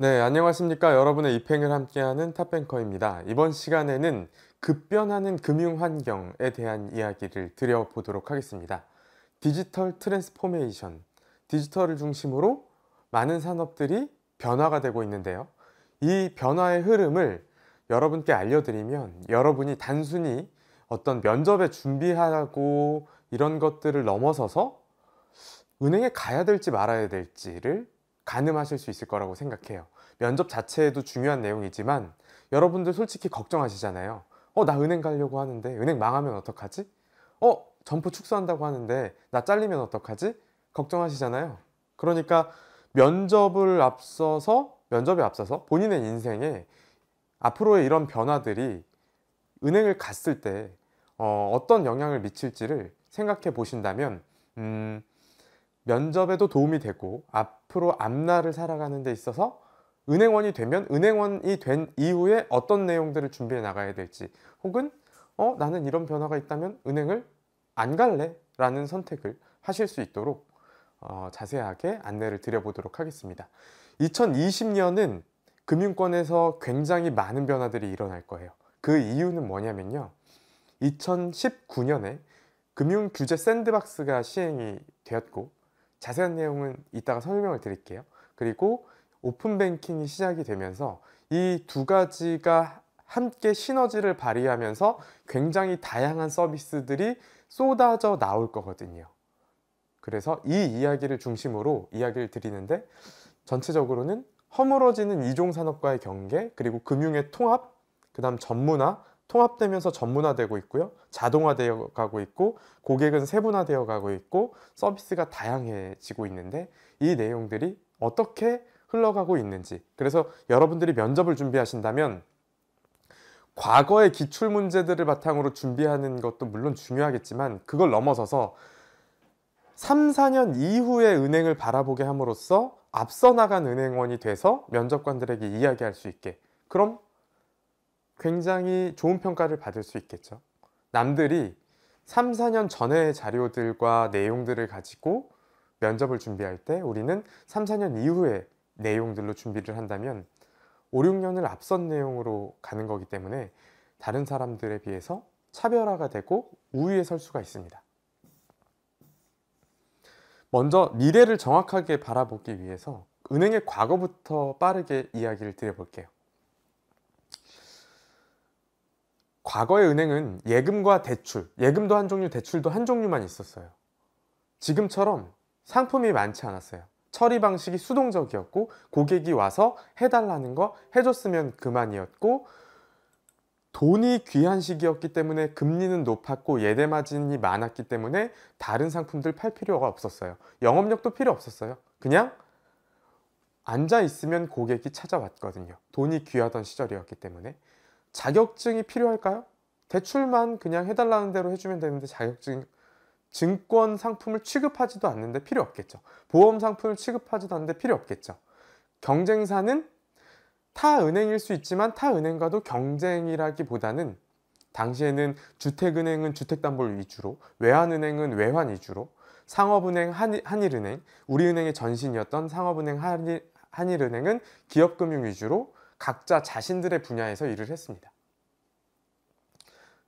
네, 안녕하십니까. 여러분의 입행을 함께하는 탑뱅커입니다. 이번 시간에는 급변하는 금융 환경에 대한 이야기를 드려보도록 하겠습니다. 디지털 트랜스포메이션, 디지털을 중심으로 많은 산업들이 변화가 되고 있는데요. 이 변화의 흐름을 여러분께 알려드리면 여러분이 단순히 어떤 면접에 준비하고 이런 것들을 넘어서서 은행에 가야 될지 말아야 될지를 가늠하실 수 있을 거라고 생각해요. 면접 자체도 에 중요한 내용이지만 여러분들 솔직히 걱정하시잖아요. 어, 나 은행 가려고 하는데 은행 망하면 어떡하지? 어, 점포 축소한다고 하는데 나 잘리면 어떡하지? 걱정하시잖아요. 그러니까 면접을 앞서서 면접에 앞서서 본인의 인생에 앞으로의 이런 변화들이 은행을 갔을 때 어, 떤 영향을 미칠지를 생각해 보신다면 음, 면접에도 도움이 되고 앞으로 앞날을 살아가는 데 있어서 은행원이 되면 은행원이 된 이후에 어떤 내용들을 준비해 나가야 될지 혹은 어 나는 이런 변화가 있다면 은행을 안 갈래 라는 선택을 하실 수 있도록 어, 자세하게 안내를 드려보도록 하겠습니다 2020년은 금융권에서 굉장히 많은 변화들이 일어날 거예요 그 이유는 뭐냐면요 2019년에 금융 규제 샌드박스가 시행이 되었고 자세한 내용은 이따가 설명을 드릴게요. 그리고 오픈뱅킹이 시작이 되면서 이 두 가지가 함께 시너지를 발휘하면서 굉장히 다양한 서비스들이 쏟아져 나올 거거든요. 그래서 이 이야기를 중심으로 이야기를 드리는데 전체적으로는 허물어지는 이종 산업과의 경계 그리고 금융의 통합 그 다음 전문화 통합되면서 전문화되고 있고요. 자동화되어 가고 있고 고객은 세분화되어 가고 있고 서비스가 다양해지고 있는데 이 내용들이 어떻게 흘러가고 있는지 그래서 여러분들이 면접을 준비하신다면 과거의 기출 문제들을 바탕으로 준비하는 것도 물론 중요하겠지만 그걸 넘어서서 3, 4년 이후의 은행을 바라보게 함으로써 앞서 나간 은행원이 돼서 면접관들에게 이야기할 수 있게 그럼 굉장히 좋은 평가를 받을 수 있겠죠. 남들이 3, 4년 전의 자료들과 내용들을 가지고 면접을 준비할 때 우리는 3, 4년 이후의 내용들로 준비를 한다면 5, 6년을 앞선 내용으로 가는 거기 때문에 다른 사람들에 비해서 차별화가 되고 우위에 설 수가 있습니다. 먼저 미래를 정확하게 바라보기 위해서 은행의 과거부터 빠르게 이야기를 드려볼게요. 과거의 은행은 예금과 대출, 예금도 한 종류, 대출도 한 종류만 있었어요. 지금처럼 상품이 많지 않았어요. 처리 방식이 수동적이었고 고객이 와서 해달라는 거 해줬으면 그만이었고 돈이 귀한 시기였기 때문에 금리는 높았고 예대 마진이 많았기 때문에 다른 상품들 팔 필요가 없었어요. 영업력도 필요 없었어요. 그냥 앉아 있으면 고객이 찾아왔거든요. 돈이 귀하던 시절이었기 때문에. 자격증이 필요할까요? 대출만 그냥 해달라는 대로 해주면 되는데 자격증 증권 상품을 취급하지도 않는데 필요 없겠죠. 보험 상품을 취급하지도 않는데 필요 없겠죠. 경쟁사는 타 은행일 수 있지만 타 은행과도 경쟁이라기보다는 당시에는 주택은행은 주택담보를 위주로, 외환은행은 외환 위주로, 상업은행 한일은행, 우리은행의 전신이었던 상업은행 한일은행은 기업금융 위주로, 각자 자신들의 분야에서 일을 했습니다.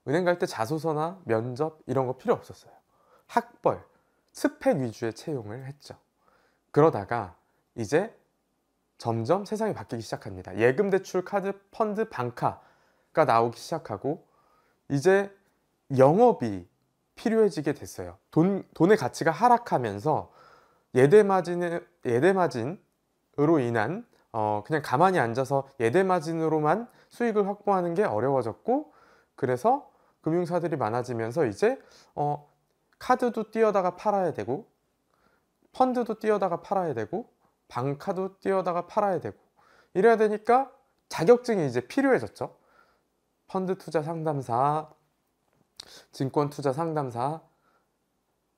은행 갈 때 자소서나 면접 이런 거 필요 없었어요. 학벌, 스펙 위주의 채용을 했죠. 그러다가 이제 점점 세상이 바뀌기 시작합니다. 예금 대출 카드 펀드 방카가 나오기 시작하고 이제 영업이 필요해지게 됐어요. 돈, 돈의 가치가 하락하면서 예대마진에, 예대마진으로 인한 어, 그냥 가만히 앉아서 예대 마진으로만 수익을 확보하는 게 어려워졌고 그래서 금융사들이 많아지면서 이제 어, 카드도 띄어다가 팔아야 되고 펀드도 띄어다가 팔아야 되고 방카도 띄어다가 팔아야 되고 이래야 되니까 자격증이 이제 필요해졌죠. 펀드 투자 상담사, 증권 투자 상담사,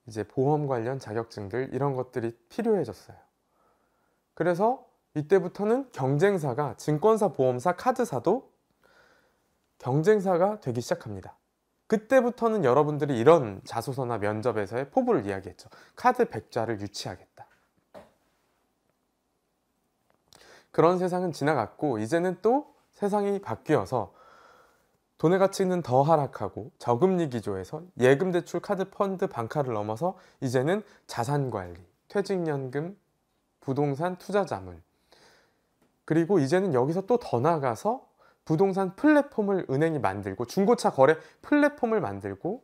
이제 보험 관련 자격증들 이런 것들이 필요해졌어요. 그래서 이때부터는 경쟁사가 증권사, 보험사, 카드사도 경쟁사가 되기 시작합니다. 그때부터는 여러분들이 이런 자소서나 면접에서의 포부를 이야기했죠. 카드 백자를 유치하겠다. 그런 세상은 지나갔고 이제는 또 세상이 바뀌어서 돈의 가치는 더 하락하고 저금리 기조에서 예금 대출 카드 펀드 방카를 넘어서 이제는 자산 관리, 퇴직연금, 부동산 투자 자문 그리고 이제는 여기서 또 더 나가서 부동산 플랫폼을 은행이 만들고 중고차 거래 플랫폼을 만들고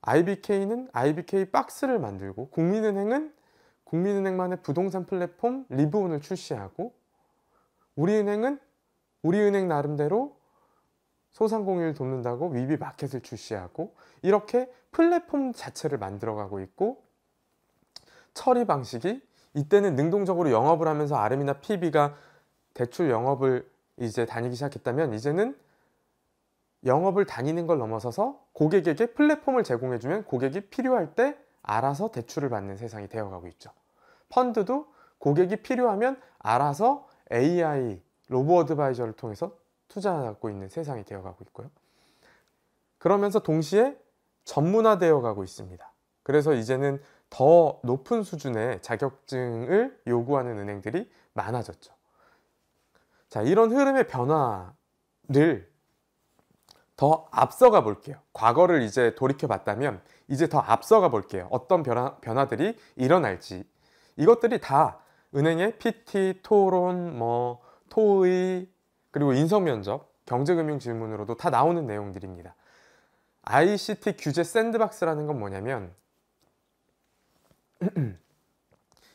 IBK는 IBK 박스를 만들고 국민은행은 국민은행만의 부동산 플랫폼 리브온을 출시하고 우리은행은 우리은행 나름대로 소상공인을 돕는다고 위비 마켓을 출시하고 이렇게 플랫폼 자체를 만들어가고 있고 처리 방식이 이때는 능동적으로 영업을 하면서 RM이나 PB가 대출 영업을 이제 다니기 시작했다면 이제는 영업을 다니는 걸 넘어서서 고객에게 플랫폼을 제공해주면 고객이 필요할 때 알아서 대출을 받는 세상이 되어가고 있죠. 펀드도 고객이 필요하면 알아서 AI, 로보 어드바이저를 통해서 투자하고 있는 세상이 되어가고 있고요. 그러면서 동시에 전문화되어 가고 있습니다. 그래서 이제는 더 높은 수준의 자격증을 요구하는 은행들이 많아졌죠. 자, 이런 흐름의 변화를 더 앞서가 볼게요. 과거를 이제 돌이켜 봤다면 이제 더 앞서가 볼게요. 어떤 변화, 변화들이 일어날지. 이것들이 다 은행의 PT, 토론, 뭐, 토의, 그리고 인성면접, 경제금융질문으로도 다 나오는 내용들입니다. ICT 규제 샌드박스라는 건 뭐냐면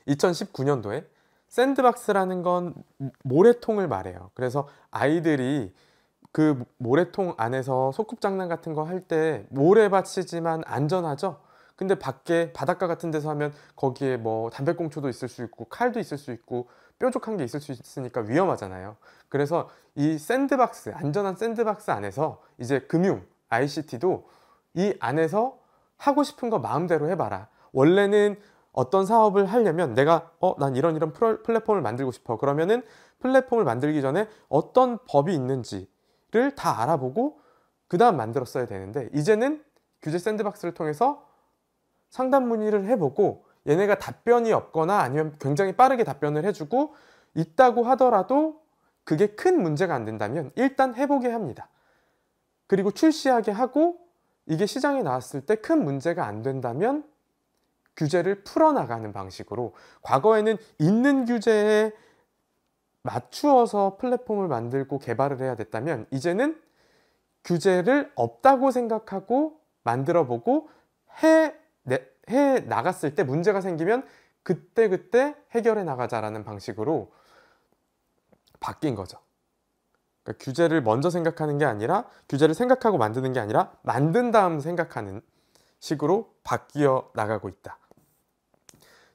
2019년도에 샌드박스라는 건 모래통을 말해요. 그래서 아이들이 그 모래통 안에서 소꿉장난 같은 거 할 때 모래밭이지만 안전하죠? 근데 밖에 바닷가 같은 데서 하면 거기에 뭐 담배꽁초도 있을 수 있고 칼도 있을 수 있고 뾰족한 게 있을 수 있으니까 위험하잖아요. 그래서 이 샌드박스, 안전한 샌드박스 안에서 이제 금융, ICT도 이 안에서 하고 싶은 거 마음대로 해봐라. 원래는 어떤 사업을 하려면 내가 어 난 이런 이런 플랫폼을 만들고 싶어 그러면은 플랫폼을 만들기 전에 어떤 법이 있는지를 다 알아보고 그 다음 만들었어야 되는데 이제는 규제 샌드박스를 통해서 상담 문의를 해보고 얘네가 답변이 없거나 아니면 굉장히 빠르게 답변을 해주고 있다고 하더라도 그게 큰 문제가 안 된다면 일단 해보게 합니다. 그리고 출시하게 하고 이게 시장에 나왔을 때 큰 문제가 안 된다면 규제를 풀어나가는 방식으로 과거에는 있는 규제에 맞추어서 플랫폼을 만들고 개발을 해야 됐다면 이제는 규제를 없다고 생각하고 만들어 보고 해, 내, 해 나갔을 때 문제가 생기면 그때그때 그때 해결해 나가자라는 방식으로 바뀐 거죠. 그러니까 규제를 먼저 생각하는 게 아니라 규제를 생각하고 만드는 게 아니라 만든 다음 생각하는 식으로 바뀌어 나가고 있다.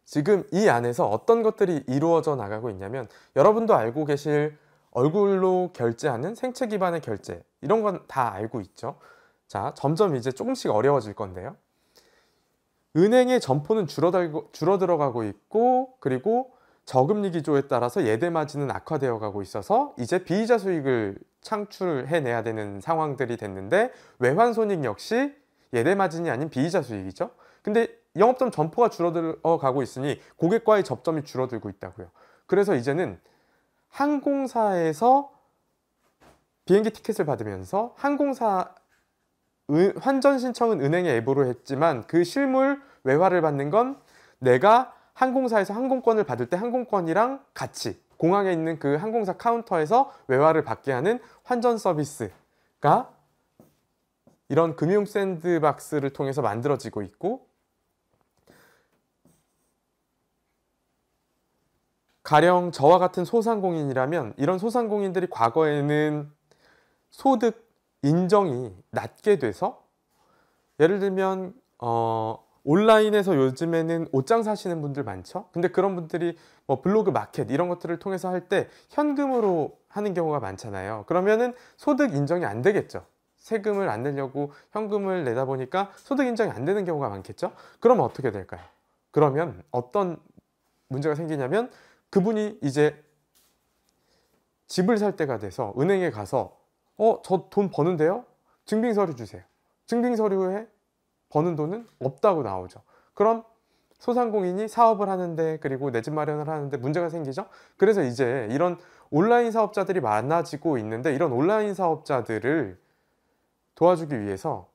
지금 이 안에서 어떤 것들이 이루어져 나가고 있냐면 여러분도 알고 계실 얼굴로 결제하는 생체 기반의 결제 이런 건 다 알고 있죠. 자, 점점 이제 조금씩 어려워질 건데요. 은행의 점포는 줄어들고, 줄어들어가고 있고 그리고 저금리 기조에 따라서 예대 마진은 악화되어 가고 있어서 이제 비이자 수익을 창출해내야 되는 상황들이 됐는데 외환 손익 역시 예대 마진이 아닌 비이자 수익이죠. 근데 영업점 점포가 줄어들어가고 있으니 고객과의 접점이 줄어들고 있다고요. 그래서 이제는 항공사에서 비행기 티켓을 받으면서 항공사 환전 신청은 은행의 앱으로 했지만 그 실물 외화를 받는 건 내가 항공사에서 항공권을 받을 때 항공권이랑 같이 공항에 있는 그 항공사 카운터에서 외화를 받게 하는 환전 서비스가 이런 금융 샌드박스를 통해서 만들어지고 있고 가령 저와 같은 소상공인이라면 이런 소상공인들이 과거에는 소득 인정이 낮게 돼서 예를 들면 어, 온라인에서 요즘에는 옷장 사시는 분들 많죠. 근데 그런 분들이 뭐 블로그 마켓 이런 것들을 통해서 할 때 현금으로 하는 경우가 많잖아요. 그러면은 소득 인정이 안 되겠죠. 세금을 안 내려고 현금을 내다 보니까 소득 인정이 안 되는 경우가 많겠죠. 그러면 어떻게 될까요? 그러면 어떤 문제가 생기냐면 그분이 이제 집을 살 때가 돼서 은행에 가서 어저 돈 버는데요 증빙서류 주세요 증빙서류에 버는 돈은 없다고 나오죠 그럼 소상공인이 사업을 하는데 그리고 내 집 마련을 하는데 문제가 생기죠 그래서 이제 이런 온라인 사업자들이 많아지고 있는데 이런 온라인 사업자들을 도와주기 위해서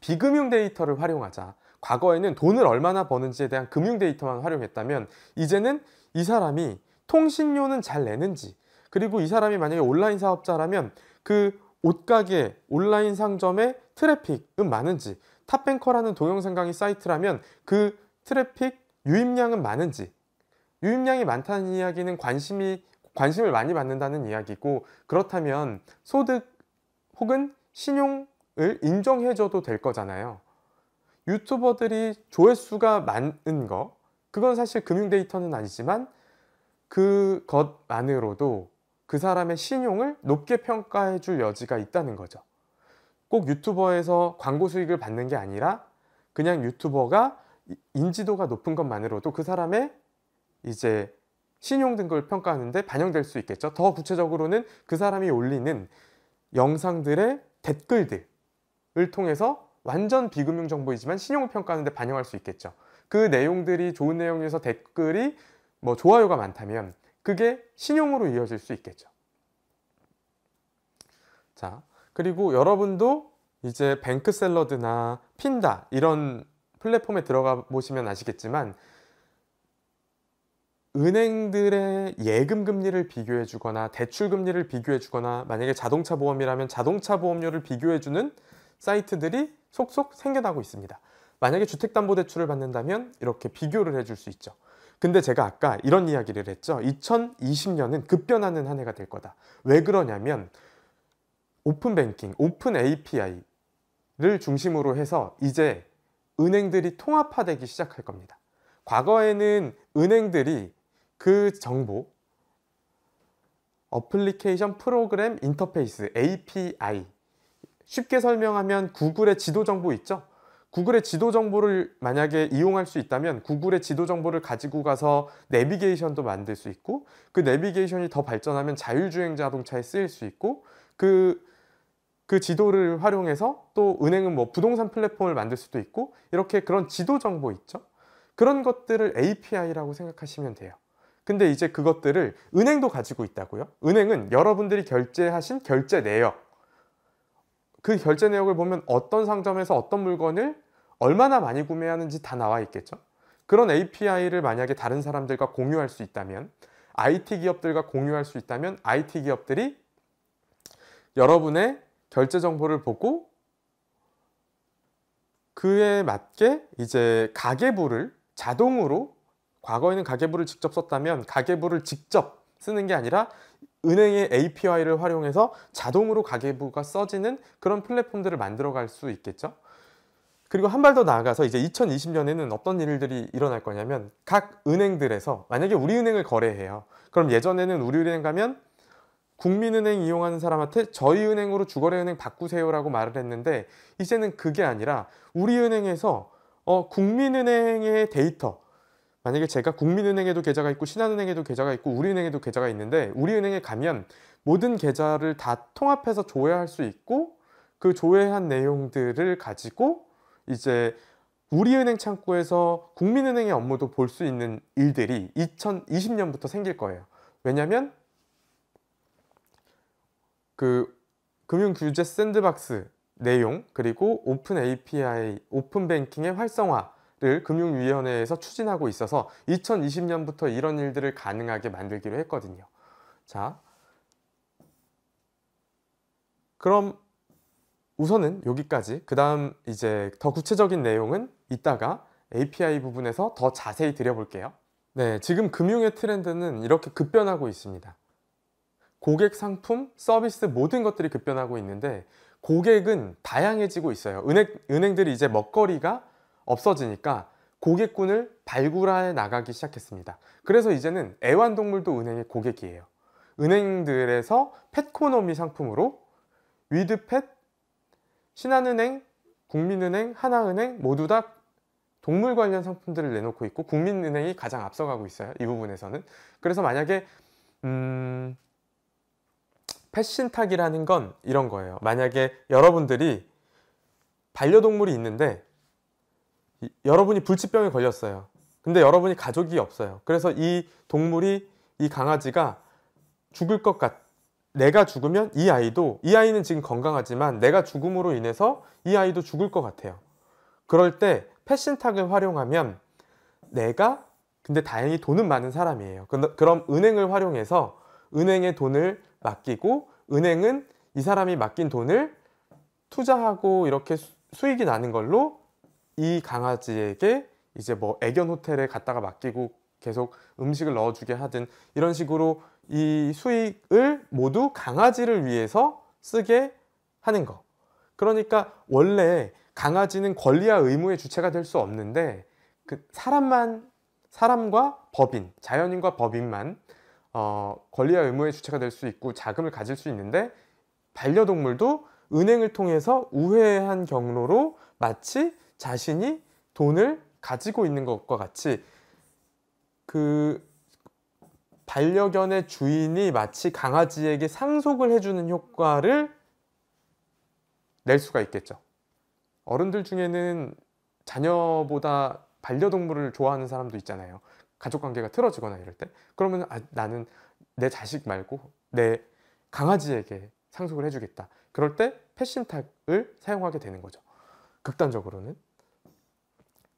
비금융 데이터를 활용하자 과거에는 돈을 얼마나 버는지에 대한 금융 데이터만 활용했다면 이제는 이 사람이 통신료는 잘 내는지 그리고 이 사람이 만약에 온라인 사업자라면 그 옷가게 온라인 상점의 트래픽은 많은지 탑뱅커라는 동영상 강의 사이트라면 그 트래픽 유입량은 많은지 유입량이 많다는 이야기는 관심이 관심을 많이 받는다는 이야기고 그렇다면 소득 혹은 신용을 인정해줘도 될 거잖아요. 유튜버들이 조회수가 많은 거 그건 사실 금융 데이터는 아니지만 그것만으로도 그 사람의 신용을 높게 평가해 줄 여지가 있다는 거죠. 꼭 유튜버에서 광고 수익을 받는 게 아니라 그냥 유튜버가 인지도가 높은 것만으로도 그 사람의 이제 신용 등급을 평가하는데 반영될 수 있겠죠. 더 구체적으로는 그 사람이 올리는 영상들의 댓글들을 통해서 완전 비금융 정보이지만 신용을 평가하는데 반영할 수 있겠죠. 그 내용들이 좋은 내용에서 댓글이 뭐 좋아요가 많다면 그게 신용으로 이어질 수 있겠죠. 자, 그리고 여러분도 이제 뱅크샐러드나 핀다 이런 플랫폼에 들어가 보시면 아시겠지만 은행들의 예금 금리를 비교해 주거나 대출 금리를 비교해 주거나 만약에 자동차 보험이라면 자동차 보험료를 비교해 주는 사이트들이 속속 생겨나고 있습니다. 만약에 주택담보대출을 받는다면 이렇게 비교를 해줄 수 있죠. 근데 제가 아까 이런 이야기를 했죠. 2020년은 급변하는 한 해가 될 거다. 왜 그러냐면 오픈 뱅킹, 오픈 API를 중심으로 해서 이제 은행들이 통합화되기 시작할 겁니다. 과거에는 은행들이 그 정보, 어플리케이션 프로그램 인터페이스 API 쉽게 설명하면 구글의 지도 정보 있죠? 구글의 지도 정보를 만약에 이용할 수 있다면 구글의 지도 정보를 가지고 가서 내비게이션도 만들 수 있고 그 내비게이션이 더 발전하면 자율주행 자동차에 쓰일 수 있고 그, 그 지도를 활용해서 또 은행은 뭐 부동산 플랫폼을 만들 수도 있고 이렇게 그런 지도 정보 있죠? 그런 것들을 API라고 생각하시면 돼요. 근데 이제 그것들을 은행도 가지고 있다고요? 은행은 여러분들이 결제하신 결제 내역 그 결제 내역을 보면 어떤 상점에서 어떤 물건을 얼마나 많이 구매하는지 다 나와 있겠죠. 그런 API를 만약에 다른 사람들과 공유할 수 있다면 IT 기업들과 공유할 수 있다면 IT 기업들이 여러분의 결제 정보를 보고 그에 맞게 이제 가계부를 자동으로 과거에는 가계부를 직접 썼다면 가계부를 직접 쓰는 게 아니라 은행의 API를 활용해서 자동으로 가계부가 써지는 그런 플랫폼들을 만들어 갈 수 있겠죠. 그리고 한 발 더 나아가서 이제 2020년에는 어떤 일들이 일어날 거냐면 각 은행들에서 만약에 우리은행을 거래해요. 그럼 예전에는 우리은행 가면 국민은행 이용하는 사람한테 저희 은행으로 주거래은행 바꾸세요라고 말을 했는데 이제는 그게 아니라 우리 은행에서 어, 국민은행의 데이터 만약에 제가 국민은행에도 계좌가 있고 신한은행에도 계좌가 있고 우리은행에도 계좌가 있는데 우리은행에 가면 모든 계좌를 다 통합해서 조회할 수 있고 그 조회한 내용들을 가지고 이제 우리은행 창구에서 국민은행의 업무도 볼 수 있는 일들이 2020년부터 생길 거예요. 왜냐하면 그 금융규제 샌드박스 내용 그리고 오픈 API, 오픈 뱅킹의 활성화 를 금융위원회에서 추진하고 있어서 2020년부터 이런 일들을 가능하게 만들기로 했거든요. 자, 그럼 우선은 여기까지. 그 다음 이제 더 구체적인 내용은 이따가 API 부분에서 더 자세히 드려볼게요. 네, 지금 금융의 트렌드는 이렇게 급변하고 있습니다. 고객 상품, 서비스 모든 것들이 급변하고 있는데 고객은 다양해지고 있어요. 은행, 은행들이 이제 먹거리가 없어지니까 고객군을 발굴해 나가기 시작했습니다. 그래서 이제는 애완동물도 은행의 고객이에요. 은행들에서 펫코노미 상품으로 위드펫, 신한은행, 국민은행, 하나은행 모두 다 동물 관련 상품들을 내놓고 있고 국민은행이 가장 앞서가고 있어요. 이 부분에서는. 그래서 만약에 음... 펫신탁이라는 건 이런 거예요. 만약에 여러분들이 반려동물이 있는데 여러분이 불치병에 걸렸어요. 근데 여러분이 가족이 없어요. 그래서 이 동물이 이 강아지가 죽을 것 같, 내가 죽으면 이 아이도 이 아이는 지금 건강하지만 내가 죽음으로 인해서 이 아이도 죽을 것 같아요. 그럴 때 패신탁을 활용하면 내가 근데 다행히 돈은 많은 사람이에요. 그럼 은행을 활용해서 은행에 돈을 맡기고 은행은 이 사람이 맡긴 돈을 투자하고 이렇게 수익이 나는 걸로 이 강아지에게 이제 뭐 애견 호텔에 갔다가 맡기고 계속 음식을 넣어주게 하든 이런 식으로 이 수익을 모두 강아지를 위해서 쓰게 하는 거. 그러니까 원래 강아지는 권리와 의무의 주체가 될 수 없는데 그 사람만 사람과 법인, 자연인과 법인만 어, 권리와 의무의 주체가 될 수 있고 자금을 가질 수 있는데 반려동물도 은행을 통해서 우회한 경로로 마치 자신이 돈을 가지고 있는 것과 같이 그 반려견의 주인이 마치 강아지에게 상속을 해주는 효과를 낼 수가 있겠죠. 어른들 중에는 자녀보다 반려동물을 좋아하는 사람도 있잖아요. 가족 관계가 틀어지거나 이럴 때. 그러면 아, 나는 내 자식 말고 내 강아지에게 상속을 해주겠다. 그럴 때 패신탁을 사용하게 되는 거죠. 극단적으로는.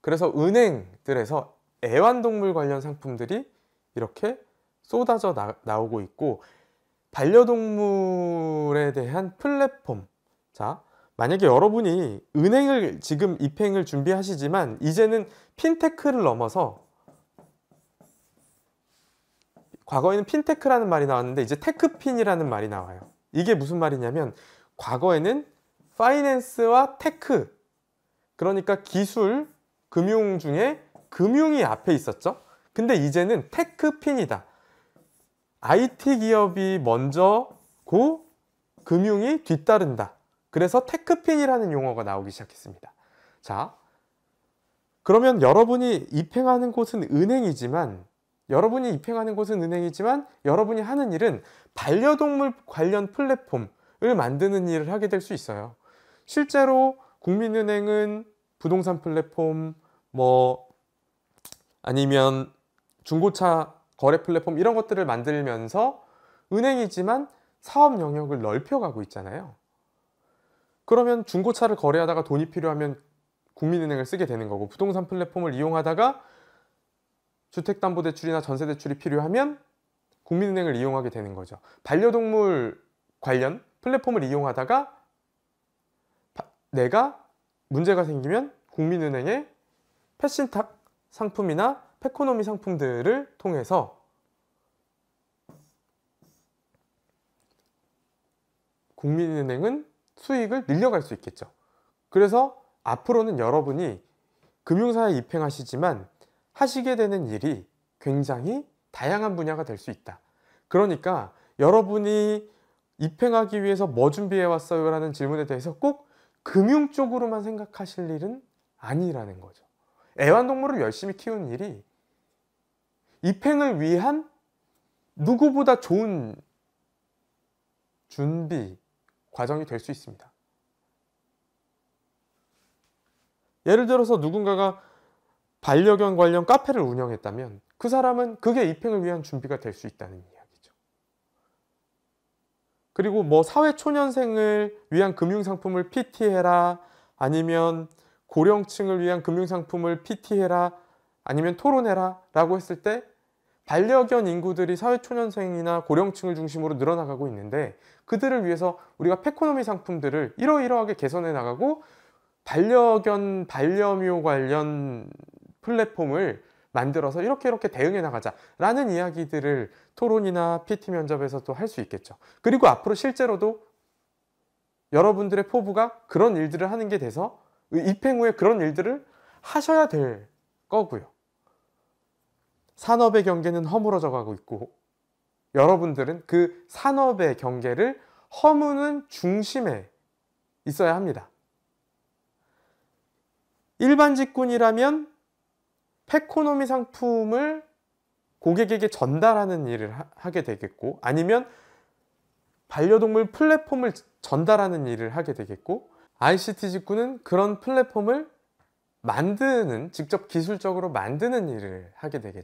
그래서 은행들에서 애완동물 관련 상품들이 이렇게 쏟아져 나, 오고 있고 반려동물에 대한 플랫폼 자 만약에 여러분이 은행을 지금 입행을 준비하시지만 이제는 핀테크를 넘어서 과거에는 핀테크라는 말이 나왔는데 이제 테크핀이라는 말이 나와요 이게 무슨 말이냐면 과거에는 파이낸스와 테크 그러니까 기술 금융 중에 금융이 앞에 있었죠. 근데 이제는 테크핀이다. IT 기업이 먼저고 금융이 뒤따른다. 그래서 테크핀이라는 용어가 나오기 시작했습니다. 자, 그러면 여러분이 입행하는 곳은 은행이지만 여러분이 입행하는 곳은 은행이지만 여러분이 하는 일은 반려동물 관련 플랫폼을 만드는 일을 하게 될 수 있어요. 실제로 국민은행은 부동산 플랫폼, 뭐 아니면 중고차 거래 플랫폼 이런 것들을 만들면서 은행이지만 사업 영역을 넓혀가고 있잖아요. 그러면 중고차를 거래하다가 돈이 필요하면 국민은행을 쓰게 되는 거고 부동산 플랫폼을 이용하다가 주택담보대출이나 전세대출이 필요하면 국민은행을 이용하게 되는 거죠. 반려동물 관련 플랫폼을 이용하다가 내가 문제가 생기면 국민은행에 패신탁 상품이나 패코노미 상품들을 통해서 국민은행은 수익을 늘려갈 수 있겠죠. 그래서 앞으로는 여러분이 금융사에 입행하시지만 하시게 되는 일이 굉장히 다양한 분야가 될 수 있다. 그러니까 여러분이 입행하기 위해서 뭐 준비해 왔어요? 라는 질문에 대해서 꼭 금융 쪽으로만 생각하실 일은 아니라는 거죠. 애완동물을 열심히 키우는 일이 입행을 위한 누구보다 좋은 준비 과정이 될 수 있습니다. 예를 들어서 누군가가 반려견 관련 카페를 운영했다면 그 사람은 그게 입행을 위한 준비가 될 수 있다는 이야기죠. 그리고 뭐 사회초년생을 위한 금융상품을 PT해라 아니면 고령층을 위한 금융상품을 PT해라 아니면 토론해라 라고 했을 때 반려견 인구들이 사회초년생이나 고령층을 중심으로 늘어나가고 있는데 그들을 위해서 우리가 페코노미 상품들을 이러이러하게 개선해 나가고 반려견 반려묘 관련 플랫폼을 만들어서 이렇게 이렇게 대응해 나가자 라는 이야기들을 토론이나 PT 면접에서 또 할 수 있겠죠 그리고 앞으로 실제로도 여러분들의 포부가 그런 일들을 하는 게 돼서 입행 후에 그런 일들을 하셔야 될 거고요. 산업의 경계는 허물어져 가고 있고 여러분들은 그 산업의 경계를 허무는 중심에 있어야 합니다. 일반 직군이라면 페코노미 상품을 고객에게 전달하는 일을 하게 되겠고 아니면 반려동물 플랫폼을 전달하는 일을 하게 되겠고 ICT 직구는 그런 플랫폼을 만드는 직접 기술적으로 만드는 일을 하게 되겠죠.